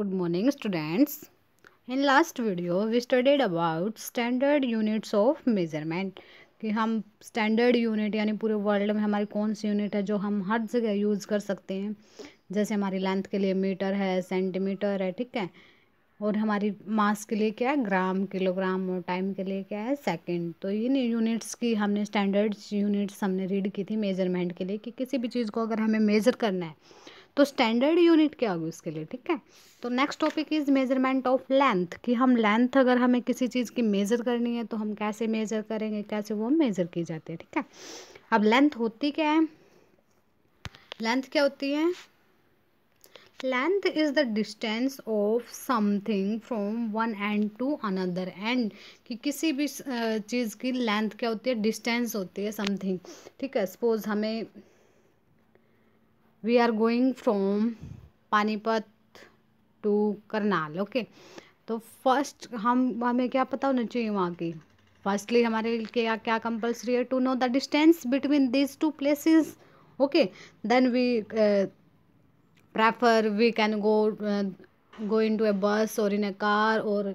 good morning students in last video we studied about standard units of measurement कि हम standard unit यानी पूरे world में हमारी कौन सी यूनिट है जो हम हर जगह यूज़ कर सकते हैं जैसे हमारी लेंथ के लिए मीटर है सेंटीमीटर है ठीक है और हमारी मास के लिए क्या है ग्राम किलोग्राम और टाइम के लिए क्या है सेकंड तो इन यूनिट्स की हमने स्टैंडर्ड्स यूनिट्स हमने रीड की थी मेजरमेंट के लिए कि किसी भी चीज़ को अगर हमें मेज़र करना है तो स्टैंडर्ड यूनिट क्या होगी उसके लिए ठीक है तो next topic is measurement of length कि हम लेंथ अगर हमें किसी चीज़ की मेज़र करनी है तो हम कैसे मेज़र करेंगे कैसे वो मेज़र की जाती है ठीक है अब लेंथ होती क्या है लेंथ क्या होती है length is the distance of something from one end to another end कि किसी भी चीज़ की लेंथ क्या होती है डिस्टेंस होती है समथिंग ठीक है सपोज हमें we are going from Panipat to Karnal okay तो फर्स्ट हम हमें क्या पता होना चाहिए वहाँ की फर्स्टली हमारे लिए क्या क्या कंपल्सरी है to know the distance between this two places okay then we prefer we can go go in to a bus और इन ए कार और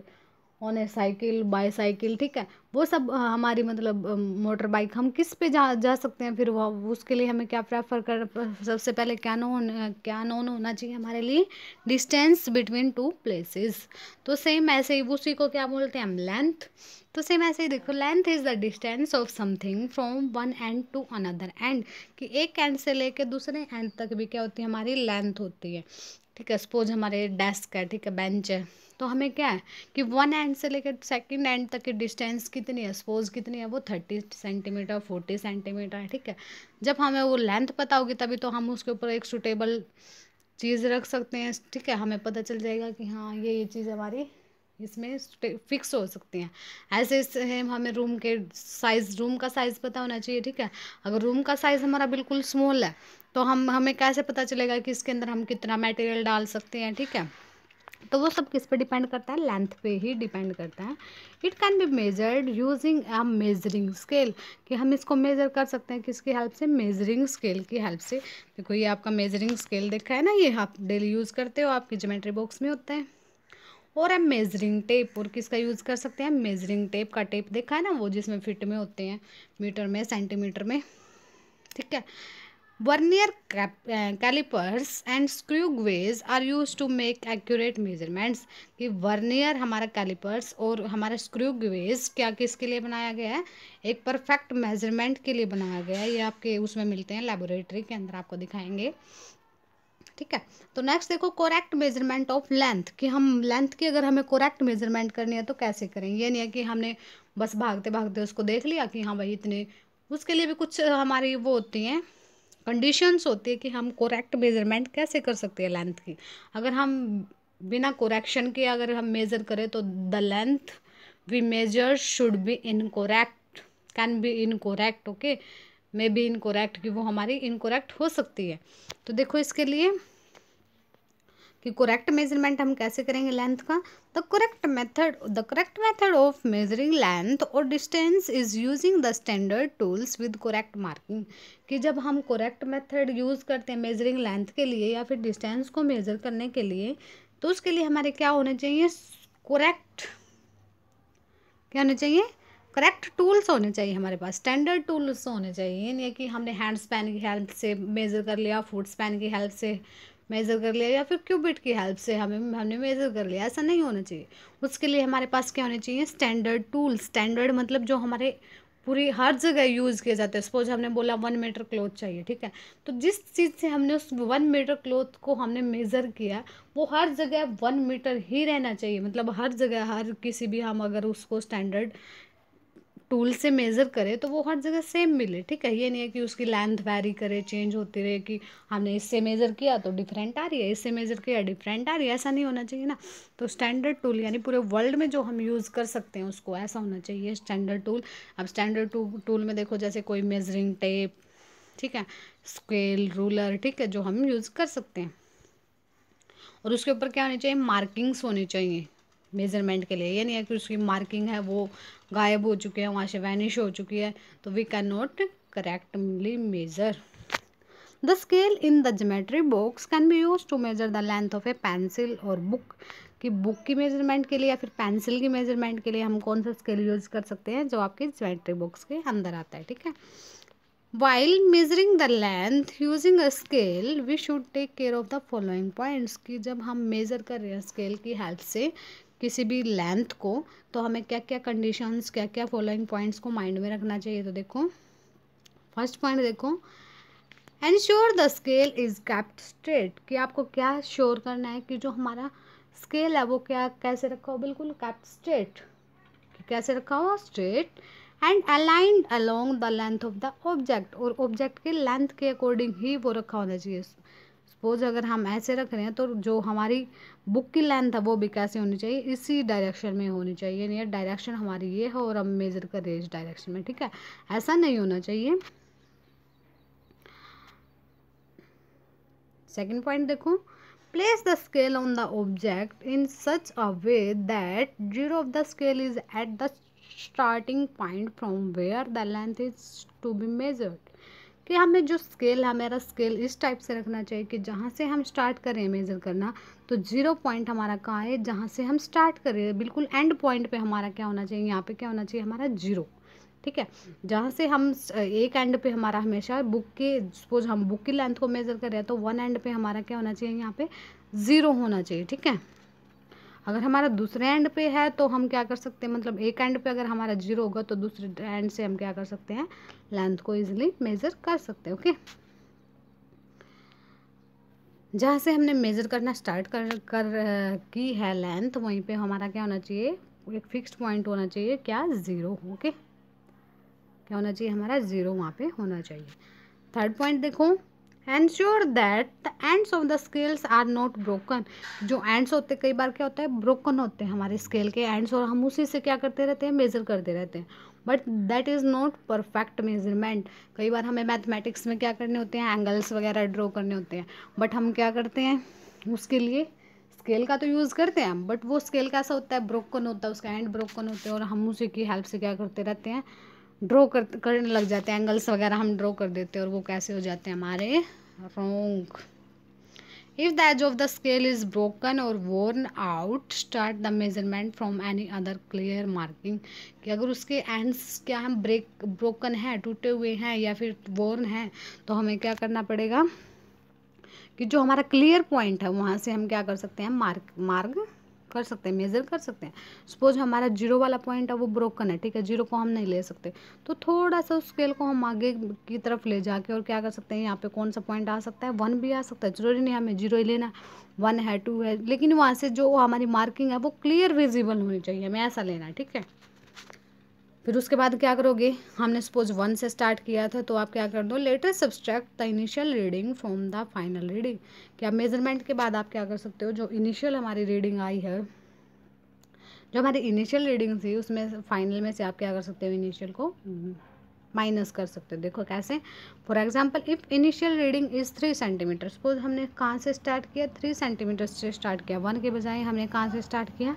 on a cycle by cycle ठीक है वो सब हमारी मतलब मोटर बाइक हम किस पे जा जा सकते हैं फिर वो उसके लिए हमें क्या प्रेफर कर सबसे पहले क्या नोन क्या नोन होना चाहिए हमारे लिए डिस्टेंस बिटवीन टू प्लेसेस तो सेम ऐसे ही उसी को क्या बोलते हैं हम लेंथ तो सेम ऐसे ही देखो length is the distance of something from one end to another end कि एक एंड से लेके दूसरे एंड तक भी क्या होती है हमारी लेंथ होती है ठीक है सपोज हमारे डेस्क है ठीक है बेंच है तो हमें क्या है कि वन एंड से लेकर सेकेंड एंड तक की डिस्टेंस कितनी है सपोज कितनी है वो थर्टी सेंटीमीटर फोर्टी सेंटीमीटर है ठीक है जब हमें वो लेंथ पता होगी तभी तो हम उसके ऊपर एक सुटेबल चीज़ रख सकते हैं ठीक है हमें पता चल जाएगा कि हाँ ये ये चीज़ हमारी इसमें फिक्स हो सकती हैं ऐसे सेम हमें रूम के साइज़ रूम का साइज़ पता होना चाहिए ठीक है अगर रूम का साइज़ हमारा बिल्कुल स्मॉल है तो हम हमें कैसे पता चलेगा कि इसके अंदर हम कितना मटेरियल डाल सकते हैं ठीक है तो वो सब किस पे डिपेंड करता है लेंथ पे ही डिपेंड करता है it can be measured using a measuring scale कि हम इसको मेज़र कर सकते हैं किसकी हेल्प से मेजरिंग स्केल की हेल्प से देखो ये आपका मेजरिंग स्केल देखा है ना ये आप डेली यूज़ करते हो आपकी जोमेट्री बॉक्स में होते हैं और हम मेजरिंग टेप और किसका यूज़ कर सकते हैं मेजरिंग टेप का टेप देखा है ना वो जिसमें फिट में होते हैं मीटर में सेंटीमीटर में ठीक है vernier callipers and screw gauge are use to make accurate measurements कि वर्नियर हमारा कैलिपर्स और हमारा स्क्रू ग्वेज क्या किसके लिए बनाया गया है एक परफेक्ट मेजरमेंट के लिए बनाया गया है ये आपके उसमें मिलते हैं लेबोरेटरी के अंदर आपको दिखाएंगे ठीक है तो नेक्स्ट देखो कोरेक्ट मेजरमेंट ऑफ लेंथ कि हम लेंथ की अगर हमें कोरेक्ट मेजरमेंट करनी है तो कैसे करें ये नहीं है कि हमने बस भागते भागते उसको देख लिया कि हाँ भाई इतने उसके लिए भी कुछ हमारी वो होती हैं कंडीशंस होती है कि हम कोरेक्ट मेज़रमेंट कैसे कर सकते हैं लेंथ की अगर हम बिना कोरेक्शन के अगर हम मेज़र करें तो the length we measure should be incorrect can be incorrect okay may be incorrect कि वो हमारी इनकोरेक्ट हो सकती है तो देखो इसके लिए कि करेक्ट मेजरमेंट हम कैसे करेंगे लेंथ का the correct method the correct method of measuring length और distance is using the standard tools with correct marking कि जब हम करेक्ट मेथड यूज़ करते हैं मेजरिंग लेंथ के लिए या फिर डिस्टेंस को मेज़र करने के लिए तो उसके लिए हमारे क्या होने चाहिए करेक्ट क्या होने चाहिए करेक्ट टूल्स होने चाहिए हमारे पास स्टैंडर्ड टूल्स होने चाहिए यानी कि हमने हैंड स्पैन की हेल्प से मेज़र कर लिया फूड स्पैन की हेल्प से मेज़र कर लिया या फिर क्यूबिट की हेल्प से हमें हमने मेज़र कर लिया ऐसा नहीं होना चाहिए उसके लिए हमारे पास क्या होने चाहिए स्टैंडर्ड टूल स्टैंडर्ड मतलब जो हमारे पूरी हर जगह यूज़ किए जाते हैं सपोज हमने बोला वन मीटर क्लोथ चाहिए ठीक है तो जिस चीज़ से हमने उस वन मीटर क्लोथ को हमने मेज़र किया वो हर जगह वन मीटर ही रहना चाहिए मतलब हर जगह हर किसी भी हम अगर उसको स्टैंडर्ड टूल से मेज़र करे तो वो हर जगह सेम मिले ठीक है ये नहीं है कि उसकी लेंथ वैरी करे चेंज होती रहे कि हमने इससे मेज़र किया तो डिफरेंट आ रही है इससे मेज़र किया डिफरेंट आ रही है ऐसा नहीं होना चाहिए ना तो स्टैंडर्ड टूल यानी पूरे वर्ल्ड में जो हम यूज़ कर सकते हैं उसको ऐसा होना चाहिए स्टैंडर्ड टूल अब स्टैंडर्ड टूल में देखो जैसे कोई मेजरिंग टेप ठीक है स्केल रूलर ठीक है जो हम यूज़ कर सकते हैं और उसके ऊपर क्या होनी चाहिए मार्किंग्स होनी चाहिए मेज़रमेंट के लिए यानी कि उसकी मार्किंग है वो गायब हो चुकी है वहाँ से वैनिश हो चुकी है तो we can not correctly measure the scale in the geometry box can be use to measure the length of a pencil और बुक कि बुक की मेजरमेंट के लिए या फिर पेंसिल की मेजरमेंट के लिए हम कौन सा स्केल यूज़ कर सकते हैं जो आपके ज्वेंट्री बॉक्स के अंदर आता है ठीक है while measuring the length using a scale we should take care of the following points कि जब हम मेज़र कर रहे हैं स्केल की हेल्प से किसी भी लेंथ को तो हमें क्या क्या कंडीशंस क्या क्या फॉलोइंग पॉइंट्स को माइंड में रखना चाहिए तो देखो फर्स्ट पॉइंट देखो ensure the scale is kept straight कि आपको क्या श्योर करना है कि जो हमारा स्केल है वो क्या कैसे रखा हो बिल्कुल कैप्ट स्ट्रेट कैसे रखा हो straight and aligned along the length of the object और ऑब्जेक्ट के लेंथ के अकॉर्डिंग ही वो रखा होना चाहिए सपोज अगर हम ऐसे रख रहे हैं तो जो हमारी बुक की लेंथ है वो भी कैसे होनी चाहिए इसी डायरेक्शन में होनी चाहिए नहीं डायरेक्शन हमारी ये है और हम मेजर कर रहे हैं इस डायरेक्शन में ठीक है ऐसा नहीं होना चाहिए सेकेंड पॉइंट देखो place the scale on the object in such a way that zero of the scale is at the starting point from where the length is to be measured कि हमें जो स्केल है हमारा scale इस type से रखना चाहिए कि जहाँ से हम स्टार्ट करें मेज़र करना तो ज़ीरो पॉइंट हमारा कहाँ है जहाँ से हम स्टार्ट करें बिल्कुल एंड पॉइंट पे हमारा क्या होना चाहिए यहाँ पे क्या होना चाहिए हमारा जीरो ठीक है जहाँ से हम एक एंड पे हमारा हमेशा बुक के सपोज हम बुक की लेंथ को मेज़र करें तो वन एंड पे हमारा क्या होना चाहिए यहाँ पे ज़ीरो होना चाहिए ठीक है अगर हमारा दूसरे एंड पे है तो हम क्या कर सकते हैं मतलब एक एंड पे अगर हमारा जीरो होगा तो दूसरे एंड से हम क्या कर सकते हैं लेंथ को इजिली मेज़र कर सकते हैं ओके जहाँ से हमने मेज़र करना स्टार्ट कर कर की है लेंथ वहीं पे हमारा क्या होना चाहिए एक फिक्स्ड पॉइंट होना चाहिए क्या ज़ीरो ओके क्या होना चाहिए हमारा ज़ीरो वहाँ पे होना चाहिए थर्ड पॉइंट देखो ensure that the ends of the scales are not broken जो एंड्स होते हैं कई बार क्या होता है ब्रोकन होते हैं हमारे स्केल के एंड्स और हम उसी से क्या करते रहते हैं मेज़र करते रहते हैं but that is not perfect measurement कई बार हमें मैथमेटिक्स में क्या करने होते हैं एंगल्स वगैरह ड्रॉ करने होते हैं बट हम क्या करते हैं उसके लिए स्केल का तो यूज़ करते हैं बट वो स्केल कैसा होता है ब्रोकन होता है उसका एंड ब्रोकन होते हैं और हम उसी की हेल्प से क्या करते रहते हैं ड्रॉ कर करने लग जाते हैं एंगल्स वगैरह हम ड्रॉ कर देते हैं और वो कैसे हो जाते हैं हमारे wrong if the edge of the scale is broken और worn out start the measurement from any other clear marking कि अगर उसके एंड्स क्या हम ब्रेक ब्रोकन है टूटे हुए हैं या फिर वोर्न है तो हमें क्या करना पड़ेगा कि जो हमारा क्लियर पॉइंट है वहाँ से हम क्या कर सकते हैं मार्क मार्ग कर सकते हैं मेज़र कर सकते हैं सपोज हमारा जीरो वाला पॉइंट है वो ब्रोकन है ठीक है जीरो को हम नहीं ले सकते तो थोड़ा सा उस स्केल को हम आगे की तरफ ले जाके और क्या कर सकते हैं यहाँ पे कौन सा पॉइंट आ सकता है वन भी आ सकता है जरूरी नहीं हमें जीरो ही लेना वन है टू है लेकिन वहाँ से जो हमारी मार्किंग है वो क्लियर विजिबल होनी चाहिए हमें ऐसा लेना ठीक है फिर उसके बाद क्या करोगे हमने सपोज वन से स्टार्ट किया था तो आप क्या कर दो later subtract the initial reading from the final reading क्या मेजरमेंट के बाद आप क्या कर सकते हो जो इनिशियल हमारी रीडिंग आई है जो हमारी इनिशियल रीडिंग थी उसमें फाइनल में से आप क्या कर सकते हो इनिशियल को माइनस कर सकते हो देखो कैसे for example if initial reading is three centimetre suppose हमने कहाँ से स्टार्ट किया थ्री सेंटीमीटर से स्टार्ट किया वन के बजाय हमने कहाँ से स्टार्ट किया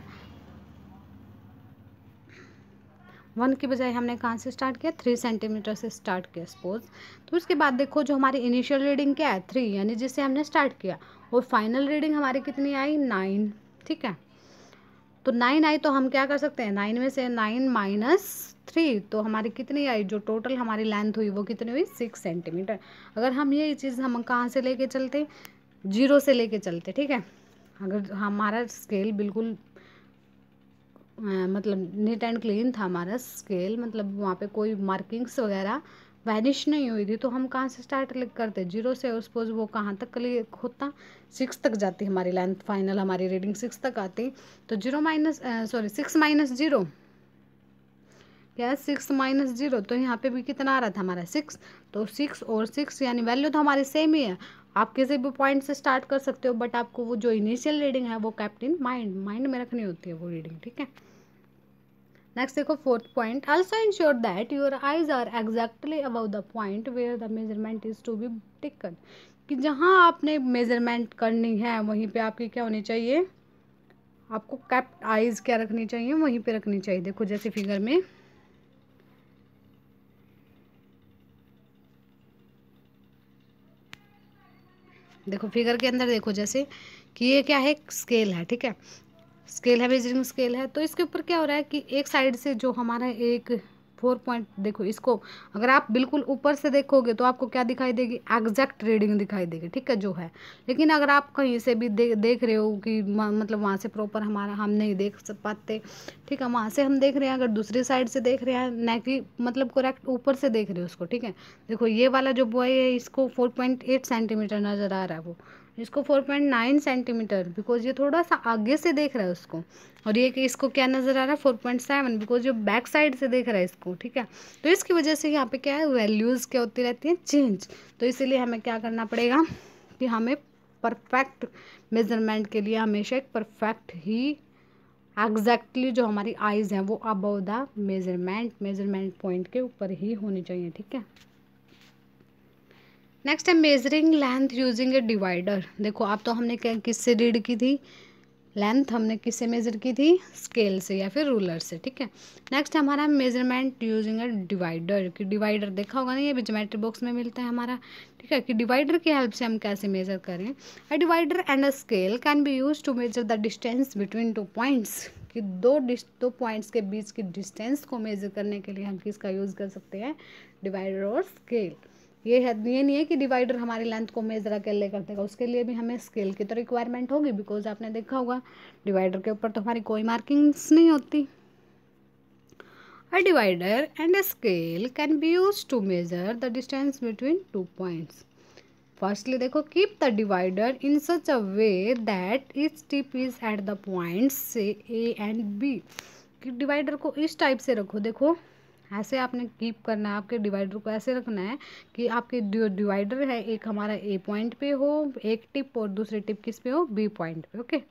वन की बजाय हमने कहाँ से स्टार्ट किया थ्री सेंटीमीटर से स्टार्ट किया सपोज तो उसके बाद देखो जो हमारी इनिशियल रीडिंग क्या है थ्री यानी जिससे हमने स्टार्ट किया और फाइनल रीडिंग हमारी कितनी आई नाइन ठीक है तो नाइन आई तो हम क्या कर सकते हैं नाइन में से नाइन माइनस थ्री तो हमारी कितनी आई जो टोटल हमारी लेंथ हुई वो कितनी हुई सिक्स सेंटीमीटर अगर हम ये चीज़ हम कहाँ से लेके चलते जीरो से लेके चलते ठीक है अगर हमारा स्केल बिल्कुल मतलब नीट एंड क्लीन था हमारा स्केल मतलब वहाँ पे कोई मार्किंग्स वगैरह वैनिश नहीं हुई थी तो हम कहाँ से स्टार्ट क्लिक करते जीरो से सपोज वो कहाँ तक क्लिक होता सिक्स तक जाती हमारी लेंथ फाइनल हमारी रीडिंग सिक्स तक आती तो zero minus sorry six minus zero क्या सिक्स माइनस जीरो तो यहाँ पे भी कितना आ रहा था हमारा सिक्स तो सिक्स और सिक्स यानी वैल्यू तो हमारी सेम ही है आप किसी भी पॉइंट से स्टार्ट कर सकते हो बट आपको वो जो इनिशियल रीडिंग है वो कैप्टन माइंड माइंड में रखनी होती है वो रीडिंग ठीक है नेक्स्ट देखो fourth point also ensure that your eyes are exactly above the point where the measurement is to be taken कि जहाँ आपने मेजरमेंट करनी है वहीं पे आपकी क्या होनी चाहिए आपको कैप आइज क्या रखनी चाहिए वहीं पे रखनी चाहिए देखो जैसे फिगर में देखो फिगर के अंदर देखो जैसे कि ये क्या है स्केल है ठीक है स्केल है मेजरिंग स्केल है तो इसके ऊपर क्या हो रहा है कि एक साइड से जो हमारा एक फोर पॉइंट देखो इसको अगर आप बिल्कुल ऊपर से देखोगे तो आपको क्या दिखाई देगी एग्जैक्ट रीडिंग दिखाई देगी ठीक है जो है लेकिन अगर आप कहीं से भी दे, देख रहे हो कि मतलब वहाँ से प्रॉपर हमारा हम नहीं देख पाते ठीक है वहाँ से हम देख रहे हैं अगर दूसरी साइड से देख रहे हैं ना कि मतलब करेक्ट ऊपर से देख रहे हो उसको ठीक है देखो ये वाला जो बॉय है इसको फोर पॉइंट एट सेंटीमीटर नज़र आ रहा है वो इसको four point nine centimetre because ये थोड़ा सा आगे से देख रहा है उसको और ये कि इसको क्या नज़र आ रहा है फोर पॉइंट सेवन बिकॉज ये बैक साइड से देख रहा है इसको ठीक है तो इसकी वजह से यहाँ पे क्या है वैल्यूज़ क्या होती रहती हैं चेंज तो इसीलिए हमें क्या करना पड़ेगा कि हमें परफेक्ट मेजरमेंट के लिए हमेशा एक परफेक्ट ही एग्जैक्टली exactly जो हमारी आइज़ हैं वो above the measurement measurement point के ऊपर ही होनी चाहिए ठीक है नेक्स्ट है measuring length using a divider देखो आप तो हमने किससे रीड की थी लेंथ हमने किससे मेजर की थी स्केल से या फिर रूलर से ठीक है नेक्स्ट हमारा मेजरमेंट यूजिंग अ डिवाइडर कि डिवाइडर देखा होगा ना ये भी जोमेट्री बॉक्स में मिलता है हमारा ठीक है कि डिवाइडर की हेल्प से हम कैसे मेजर करें a divider and a scale can be use to measure the distance between two points कि दो दो पॉइंट्स के बीच की डिस्टेंस को मेजर करने के लिए हम किसका यूज़ कर सकते हैं डिवाइडर और स्केल ये है ये नहीं है कि डिवाइडर हमारी लेंथ को मेजर अकेले ले कर देगा उसके लिए भी हमें स्केल की तो रिक्वायरमेंट होगी बिकॉज आपने देखा होगा डिवाइडर के ऊपर तो हमारी कोई मार्किंग्स नहीं होती a divider and a scale can be use to measure the distance between two points firstly देखो keep the divider in such a way that is tip is at the points से A and B कि डिवाइडर को इस type से रखो देखो ऐसे आपने कीप करना है आपके डिवाइडर को ऐसे रखना है कि आपके जो डिवाइडर है एक हमारा ए पॉइंट पे हो एक टिप और दूसरी टिप किस पे हो बी पॉइंट पे okay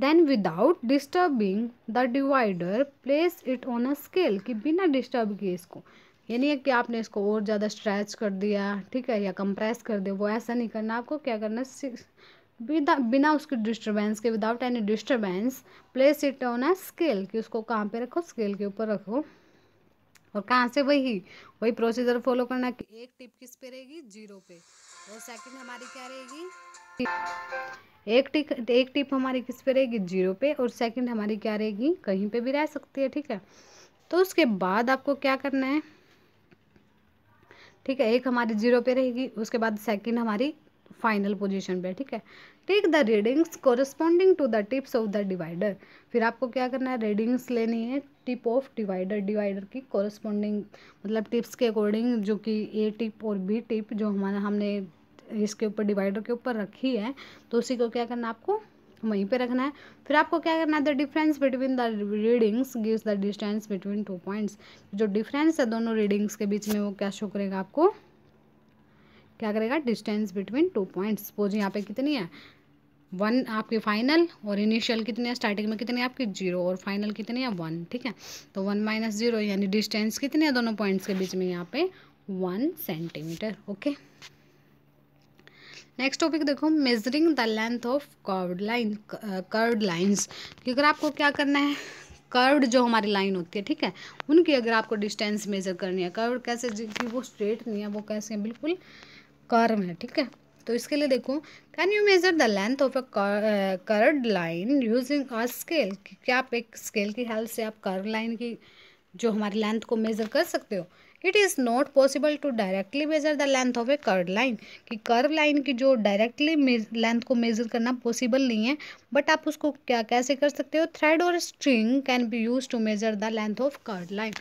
then without disturbing the divider place it on a scale कि बिना डिस्टर्ब किए इसको ये नहीं है कि आपने इसको और ज़्यादा स्ट्रेच कर दिया ठीक है या कंप्रेस कर दिया वो ऐसा नहीं करना आपको क्या करना विदा बिना उसके डिस्टर्बेंस के without any disturbance place it on a scale कि उसको कहाँ पे रखो स्केल के ऊपर रखो और कहाँ से वही वही प्रोसीजर फॉलो करना एक टिप किस पे रहेगी जीरो पे और सेकंड हमारी क्या रहेगी एक टिप एक टिप हमारी किस पे रहेगी जीरो पे और सेकंड हमारी क्या रहेगी कहीं पे भी रह सकती है ठीक है तो उसके बाद आपको क्या करना है ठीक है एक हमारी जीरो पे रहेगी उसके बाद सेकंड हमारी फाइनल पोजीशन पे ठीक है take the readings corresponding to the tips of the divider फिर आपको क्या करना है रीडिंग्स लेनी है टिप ऑफ डिवाइडर डिवाइडर की कोरस्पॉन्डिंग मतलब टिप्स के अकॉर्डिंग जो कि ए टिप और बी टिप जो हमारा हमने इसके ऊपर डिवाइडर के ऊपर रखी है तो उसी को क्या करना है आपको वहीं पे रखना है फिर आपको क्या करना है the difference between the readings gives the distance between two points जो डिफरेंस है दोनों रीडिंग्स के बीच में वो क्या शो करेगा आपको क्या करेगा distance between two points suppose यहाँ पे कितनी है वन आपके फाइनल और इनिशियल कितने है स्टार्टिंग में कितने आपकी जीरो और फाइनल कितने है वन ठीक है तो वन माइनस जीरो यानी डिस्टेंस कितने है दोनों पॉइंट्स के बीच में यहाँ पे one centimetre okay next topic देखो measuring the length of curved line curved lines अगर आपको क्या करना है कर्व्ड जो हमारी लाइन होती है ठीक है उनकी अगर आपको डिस्टेंस मेजर करनी है कर्व कैसे कि वो स्ट्रेट नहीं है वो कैसे है बिल्कुल कर्व है ठीक है तो इसके लिए देखो can you measure the length of a curved line using a scale क्या आप एक स्केल की हेल्प से आप कर्व लाइन की जो हमारी लेंथ को मेज़र कर सकते हो it is not possible to directly measure the length of a curve line कि कर्व लाइन की जो डायरेक्टली लेंथ को मेजर करना पॉसिबल नहीं है बट आप उसको क्या कैसे कर सकते हो थ्रेड और string can be use to measure the length of curve line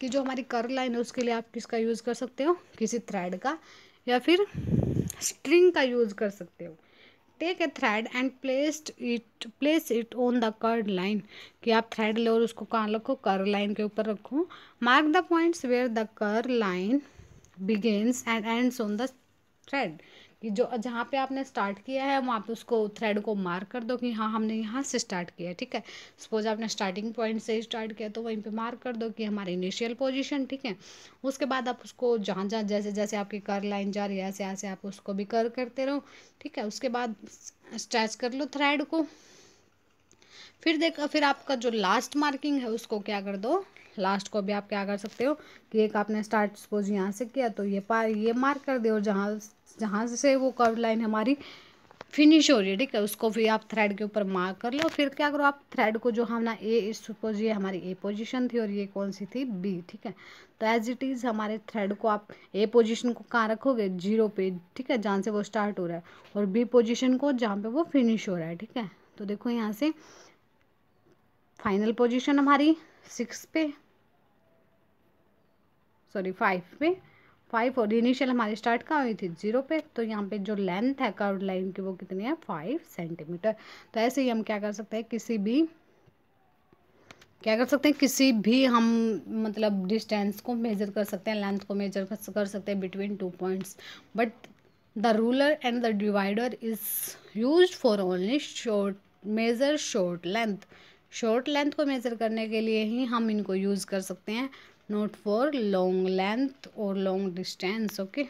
कि जो हमारी कर्व लाइन है उसके लिए आप किसका यूज़ कर सकते हो किसी थ्रेड का या फिर स्ट्रिंग का यूज़ कर सकते हो take a thread and placed it place it on the curved line कि आप थ्रेड ले और उसको कहाँ रखो कर लाइन के ऊपर रखो mark the points where the curved line begins and ends on the thread कि जो जहाँ पे आपने स्टार्ट किया है वहाँ पे उसको थ्रेड को मार्क कर दो कि हाँ हमने यहाँ से स्टार्ट किया है ठीक है सपोज आपने स्टार्टिंग पॉइंट से स्टार्ट किया तो वहीं पे मार्क कर दो कि हमारी इनिशियल पोजीशन ठीक है उसके बाद आप उसको जहाँ जहाँ जैसे जैसे आपकी कर लाइन जा रही है ऐसे ऐसे आप उसको भी कर करते रहो ठीक है उसके बाद स्ट्रेच कर लो थ्रेड को फिर देख फिर आपका जो लास्ट मार्किंग है उसको क्या कर दो लास्ट को भी आप क्या कर सकते हो कि एक आपने स्टार्ट सपोज यहाँ से किया तो ये पार ये मार्क कर दो जहाँ जहाँ से वो कर्व लाइन हमारी फिनिश हो रही है ठीक है उसको भी आप थ्रेड के ऊपर मार्क कर लो फिर क्या करो आप थ्रेड को जो हम ए सपोज ये हमारी ए पोजीशन थी और ये कौन सी थी बी ठीक है तो एज इट इज़ हमारे थ्रेड को आप ए पोजीशन को कहाँ रखोगे जीरो पे ठीक है जहाँ से वो स्टार्ट हो रहा है और बी पोजीशन को जहाँ पे वो फिनिश हो रहा है ठीक है तो देखो यहाँ से फाइनल पोजिशन हमारी सिक्स पे सॉरी फाइव पे फाइव और इनिशियल हमारी स्टार्ट कहाँ हुई थी जीरो पे तो यहाँ पे जो लेंथ है कर्व लाइन की वो कितनी है फाइव सेंटीमीटर तो ऐसे ही हम क्या कर सकते हैं किसी भी क्या कर सकते हैं किसी भी हम मतलब डिस्टेंस को मेजर कर सकते हैं लेंथ को मेजर कर सकते हैं between two points but the ruler and the divider is use for only short measure short length short length को मेज़र करने के लिए ही हम इनको यूज़ कर सकते हैं नोट फॉर लॉन्ग लेंथ और लॉन्ग डिस्टेंस ओके